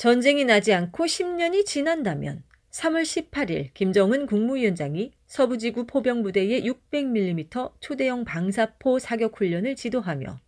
전쟁이 나지 않고 10년이 지난다면 3월 18일 김정은 국무위원장이 서부지구 포병부대의 600mm 초대형 방사포 사격훈련을 지도하며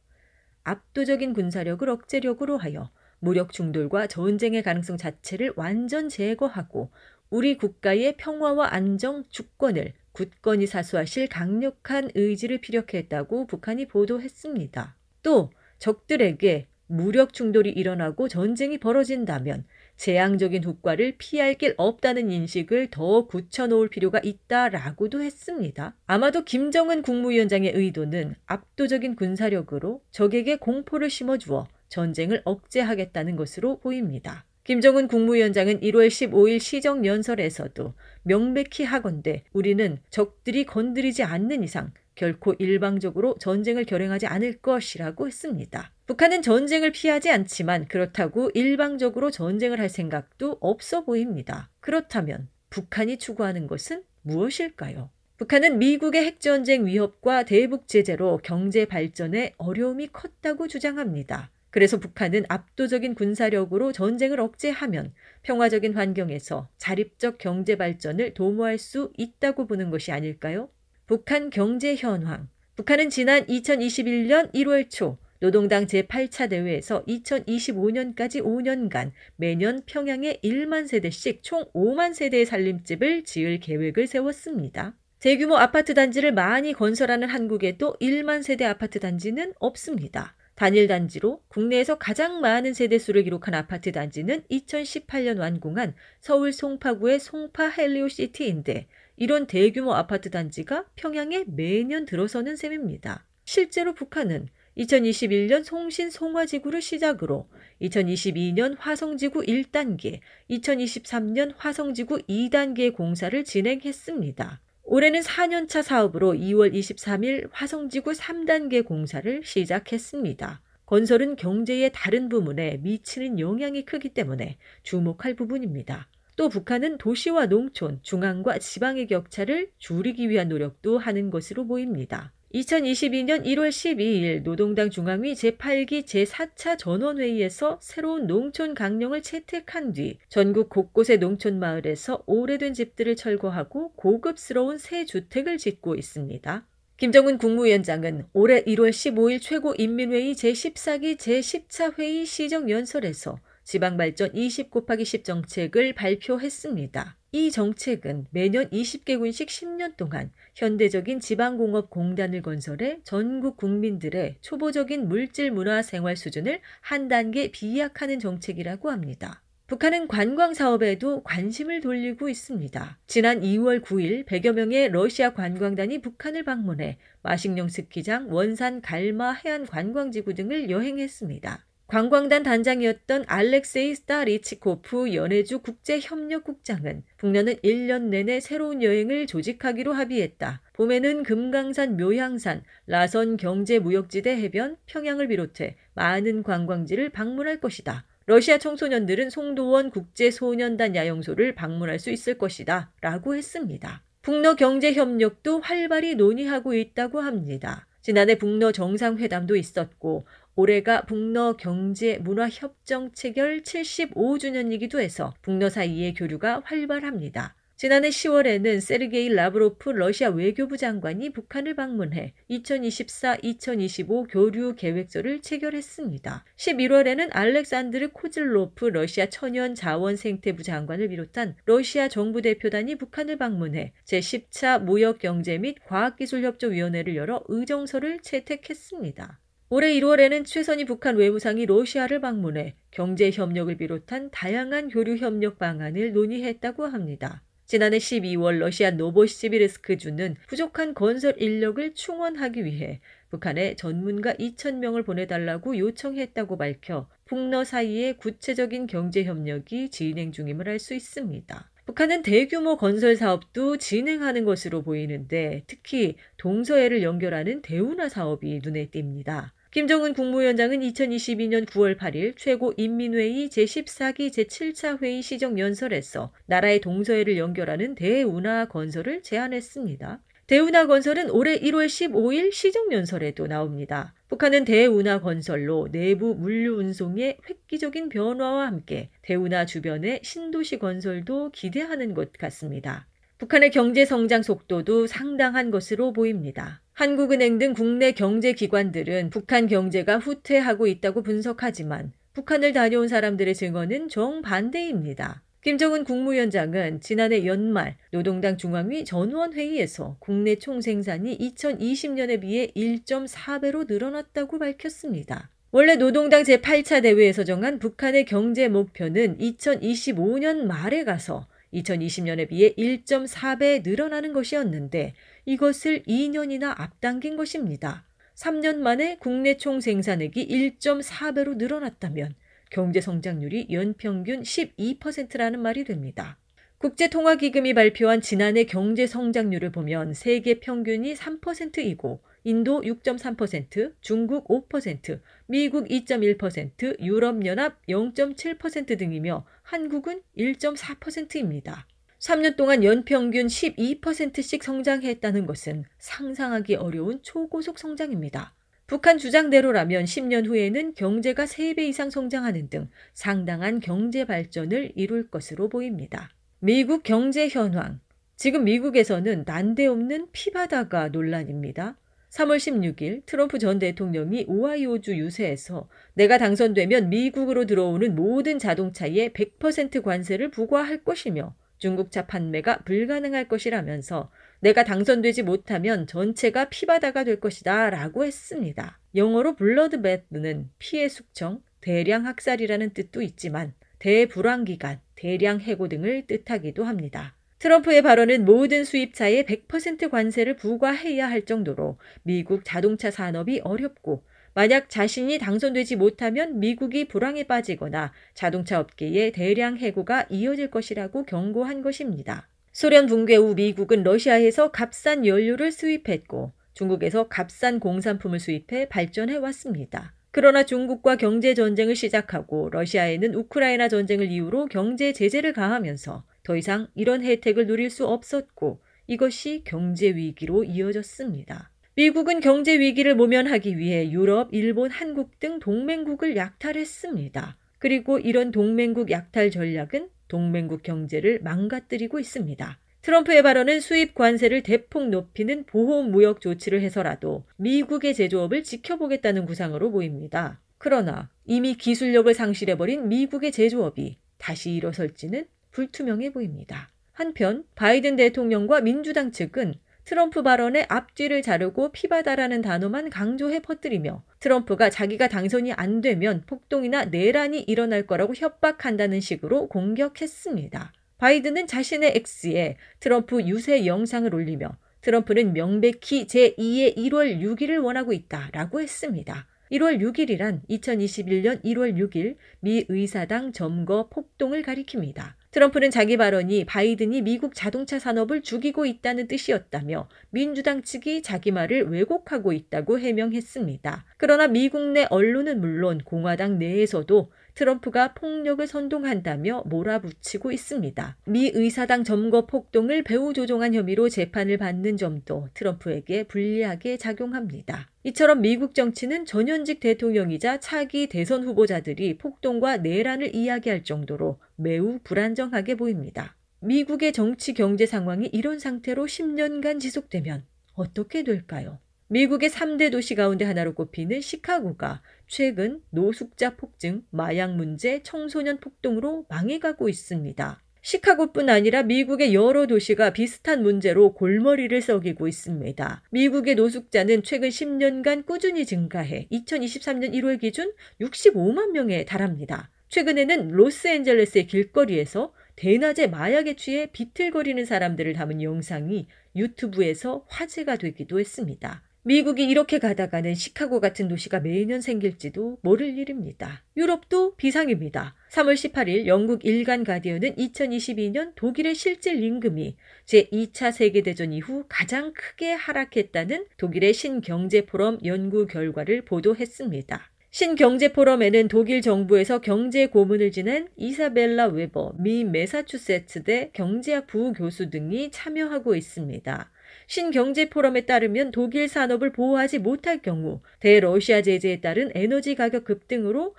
압도적인 군사력을 억제력으로 하여 무력 충돌과 전쟁의 가능성 자체를 완전 제거하고 우리 국가의 평화와 안정 주권을 굳건히 사수하실 강력한 의지를 피력했다고 북한이 보도했습니다. 또 적들에게 무력 충돌이 일어나고 전쟁이 벌어진다면 재앙적인 효과를 피할 길 없다는 인식을 더 굳혀놓을 필요가 있다라고도 했습니다. 아마도 김정은 국무위원장의 의도는 압도적인 군사력으로 적에게 공포를 심어주어 전쟁을 억제하겠다는 것으로 보입니다. 김정은 국무위원장은 1월 15일 시정연설에서도 명백히 하건대 우리는 적들이 건드리지 않는 이상 결코 일방적으로 전쟁을 결행하지 않을 것이라고 했습니다. 북한은 전쟁을 피하지 않지만 그렇다고 일방적으로 전쟁을 할 생각도 없어 보입니다. 그렇다면 북한이 추구하는 것은 무엇일까요? 북한은 미국의 핵전쟁 위협과 대북 제재로 경제 발전에 어려움이 컸다고 주장합니다. 그래서 북한은 압도적인 군사력으로 전쟁을 억제하면 평화적인 환경에서 자립적 경제 발전을 도모할 수 있다고 보는 것이 아닐까요? 북한 경제 현황. 북한은 지난 2021년 1월 초 노동당 제8차 대회에서 2025년까지 5년간 매년 평양에 1만 세대씩 총 5만 세대의 살림집을 지을 계획을 세웠습니다. 대규모 아파트 단지를 많이 건설하는 한국에도 1만 세대 아파트 단지는 없습니다. 단일 단지로 국내에서 가장 많은 세대 수를 기록한 아파트 단지는 2018년 완공한 서울 송파구의 송파 헬리오시티인데 이런 대규모 아파트 단지가 평양에 매년 들어서는 셈입니다. 실제로 북한은 2021년 송신 송화지구를 시작으로 2022년 화성지구 1단계, 2023년 화성지구 2단계 공사를 진행했습니다. 올해는 4년차 사업으로 2월 23일 화성지구 3단계 공사를 시작했습니다. 건설은 경제의 다른 부문에 미치는 영향이 크기 때문에 주목할 부분입니다. 또 북한은 도시와 농촌, 중앙과 지방의 격차를 줄이기 위한 노력도 하는 것으로 보입니다. 2022년 1월 12일 노동당 중앙위 제8기 제4차 전원회의에서 새로운 농촌 강령을 채택한 뒤 전국 곳곳의 농촌 마을에서 오래된 집들을 철거하고 고급스러운 새 주택을 짓고 있습니다. 김정은 국무위원장은 올해 1월 15일 최고인민회의 제14기 제10차 회의 시정연설에서 지방발전 20 곱하기 10 정책을 발표했습니다. 이 정책은 매년 20개군씩 10년 동안 현대적인 지방공업공단을 건설해 전국 국민들의 초보적인 물질 문화 생활 수준을 한 단계 비약하는 정책이라고 합니다. 북한은 관광 사업에도 관심을 돌리고 있습니다. 지난 2월 9일 100여 명의 러시아 관광단이 북한을 방문해 마식령 스키장, 원산 갈마 해안 관광지구 등을 여행했습니다. 관광단 단장이었던 알렉세이 스타리치코프 연해주 국제협력국장은 북녀는 1년 내내 새로운 여행을 조직하기로 합의했다. 봄에는 금강산 묘향산, 라선 경제무역지대 해변, 평양을 비롯해 많은 관광지를 방문할 것이다. 러시아 청소년들은 송도원 국제소년단 야영소를 방문할 수 있을 것이다. 라고 했습니다. 북러 경제협력도 활발히 논의하고 있다고 합니다. 지난해 북러 정상회담도 있었고 올해가 북러 경제 문화 협정 체결 75주년이기도 해서 북러 사이의 교류가 활발합니다. 지난해 10월에는 세르게이 라브로프 러시아 외교부 장관이 북한을 방문해 2024-2025 교류 계획서를 체결했습니다. 11월에는 알렉산드르 코즐로프 러시아 천연 자원 생태부 장관을 비롯한 러시아 정부 대표단이 북한을 방문해 제10차 무역 경제 및 과학기술협조위원회를 열어 의정서를 채택했습니다. 올해 1월에는 최선희 북한 외무상이 러시아를 방문해 경제 협력을 비롯한 다양한 교류 협력 방안을 논의했다고 합니다. 지난해 12월 러시아 노보시비르스크 주는 부족한 건설 인력을 충원하기 위해 북한에 전문가 2,000명을 보내달라고 요청했다고 밝혀 북러 사이의 구체적인 경제 협력이 진행 중임을 알 수 있습니다. 북한은 대규모 건설 사업도 진행하는 것으로 보이는데 특히 동서해를 연결하는 대운하 사업이 눈에 띕니다. 김정은 국무위원장은 2022년 9월 8일 최고인민회의 제14기 제7차 회의 시정연설에서 나라의 동서해를 연결하는 대운하 건설을 제안했습니다. 대운하 건설은 올해 1월 15일 시정연설에도 나옵니다. 북한은 대운하 건설로 내부 물류 운송의 획기적인 변화와 함께 대운하 주변의 신도시 건설도 기대하는 것 같습니다. 북한의 경제 성장 속도도 상당한 것으로 보입니다. 한국은행 등 국내 경제기관들은 북한 경제가 후퇴하고 있다고 분석하지만 북한을 다녀온 사람들의 증언은 정반대입니다. 김정은 국무위원장은 지난해 연말 노동당 중앙위 전원회의에서 국내 총생산이 2020년에 비해 1.4배로 늘어났다고 밝혔습니다. 원래 노동당 제8차 대회에서 정한 북한의 경제 목표는 2025년 말에 가서 2020년에 비해 1.4배 늘어나는 것이었는데 이것을 2년이나 앞당긴 것입니다. 3년 만에 국내 총 생산액이 1.4배로 늘어났다면 경제 성장률이 연평균 12%라는 말이 됩니다. 국제통화기금이 발표한 지난해 경제 성장률을 보면 세계 평균이 3%이고 인도 6.3%, 중국 5%, 미국 2.1%, 유럽연합 0.7% 등이며 한국은 1.4%입니다. 3년 동안 연평균 12%씩 성장했다는 것은 상상하기 어려운 초고속 성장입니다. 북한 주장대로라면 10년 후에는 경제가 3배 이상 성장하는 등 상당한 경제 발전을 이룰 것으로 보입니다. 미국 경제 현황. 지금 미국에서는 난데없는 피바다가 논란입니다. 3월 16일 트럼프 전 대통령이 오하이오주 유세에서 내가 당선되면 미국으로 들어오는 모든 자동차에 100% 관세를 부과할 것이며 중국차 판매가 불가능할 것이라면서 내가 당선되지 못하면 전체가 피바다가 될 것이다 라고 했습니다. 영어로 블러드베드는 피해 숙청, 대량 학살이라는 뜻도 있지만 대불황기간, 대량 해고 등을 뜻하기도 합니다. 트럼프의 발언은 모든 수입차에 100% 관세를 부과해야 할 정도로 미국 자동차 산업이 어렵고 만약 자신이 당선되지 못하면 미국이 불황에 빠지거나 자동차 업계에 대량 해고가 이어질 것이라고 경고한 것입니다. 소련 붕괴 후 미국은 러시아에서 값싼 연료를 수입했고 중국에서 값싼 공산품을 수입해 발전해 왔습니다. 그러나 중국과 경제 전쟁을 시작하고 러시아에는 우크라이나 전쟁을 이유로 경제 제재를 가하면서 더 이상 이런 혜택을 누릴 수 없었고 이것이 경제 위기로 이어졌습니다. 미국은 경제 위기를 모면하기 위해 유럽, 일본, 한국 등 동맹국을 약탈했습니다. 그리고 이런 동맹국 약탈 전략은 동맹국 경제를 망가뜨리고 있습니다. 트럼프의 발언은 수입 관세를 대폭 높이는 보호무역 조치를 해서라도 미국의 제조업을 지켜보겠다는 구상으로 보입니다. 그러나 이미 기술력을 상실해버린 미국의 제조업이 다시 일어설지는 불투명해 보입니다. 한편 바이든 대통령과 민주당 측은 트럼프 발언의 앞뒤를 자르고 피바다라는 단어만 강조해 퍼뜨리며 트럼프가 자기가 당선이 안 되면 폭동이나 내란이 일어날 거라고 협박한다는 식으로 공격했습니다. 바이든은 자신의 X에 트럼프 유세 영상을 올리며 트럼프는 명백히 제2의 1월 6일을 원하고 있다 라고 했습니다. 1월 6일이란 2021년 1월 6일 미 의사당 점거 폭동을 가리킵니다. 트럼프는 자기 발언이 바이든이 미국 자동차 산업을 죽이고 있다는 뜻이었다며 민주당 측이 자기 말을 왜곡하고 있다고 해명했습니다. 그러나 미국 내 언론은 물론 공화당 내에서도 트럼프가 폭력을 선동한다며 몰아붙이고 있습니다. 미 의사당 점거 폭동을 배후 조종한 혐의로 재판을 받는 점도 트럼프에게 불리하게 작용합니다. 이처럼 미국 정치는 전현직 대통령이자 차기 대선 후보자들이 폭동과 내란을 이야기할 정도로 매우 불안정하게 보입니다. 미국의 정치 경제 상황이 이런 상태로 10년간 지속되면 어떻게 될까요? 미국의 3대 도시 가운데 하나로 꼽히는 시카고가 최근 노숙자 폭증, 마약 문제, 청소년 폭동으로 망해가고 있습니다. 시카고뿐 아니라 미국의 여러 도시가 비슷한 문제로 골머리를 썩이고 있습니다. 미국의 노숙자는 최근 10년간 꾸준히 증가해 2023년 1월 기준 65만 명에 달합니다. 최근에는 로스앤젤레스의 길거리에서 대낮에 마약에 취해 비틀거리는 사람들을 담은 영상이 유튜브에서 화제가 되기도 했습니다. 미국이 이렇게 가다가는 시카고 같은 도시가 매년 생길지도 모를 일입니다. 유럽도 비상입니다. 3월 18일 영국 일간 가디언은 2022년 독일의 실질 임금이 제2차 세계대전 이후 가장 크게 하락했다는 독일의 신경제포럼 연구 결과를 보도했습니다. 신경제 포럼에는 독일 정부에서 경제 고문을 지낸 이사벨라 웨버 미 매사추세츠대 경제학 부교수 등이 참여하고 있습니다. 신경제 포럼에 따르면 독일 산업을 보호하지 못할 경우 대러시아 제재에 따른 에너지 가격 급등으로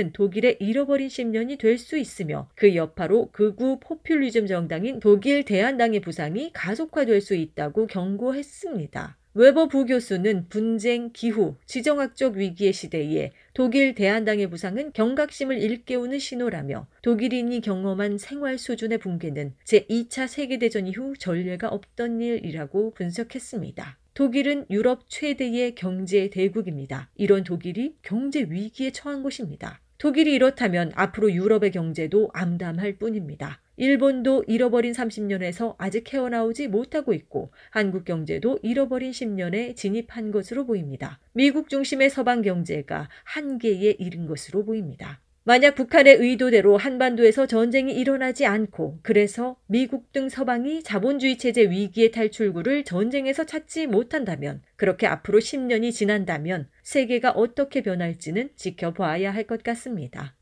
2020년대는 독일의 잃어버린 10년이 될 수 있으며 그 여파로 극우 포퓰리즘 정당인 독일 대한당의 부상이 가속화될 수 있다고 경고했습니다. 웨버 부교수는 분쟁, 기후, 지정학적 위기의 시대에 독일 대한당의 부상은 경각심을 일깨우는 신호라며 독일인이 경험한 생활 수준의 붕괴는 제2차 세계대전 이후 전례가 없던 일이라고 분석했습니다. 독일은 유럽 최대의 경제 대국입니다. 이런 독일이 경제 위기에 처한 곳입니다 독일이 이렇다면 앞으로 유럽의 경제도 암담할 뿐입니다. 일본도 잃어버린 30년에서 아직 헤어나오지 못하고 있고 한국 경제도 잃어버린 10년에 진입한 것으로 보입니다. 미국 중심의 서방 경제가 한계에 이른 것으로 보입니다. 만약 북한의 의도대로 한반도에서 전쟁이 일어나지 않고 그래서 미국 등 서방이 자본주의 체제 위기의 탈출구를 전쟁에서 찾지 못한다면 그렇게 앞으로 10년이 지난다면 세계가 어떻게 변할지는 지켜봐야 할 것 같습니다.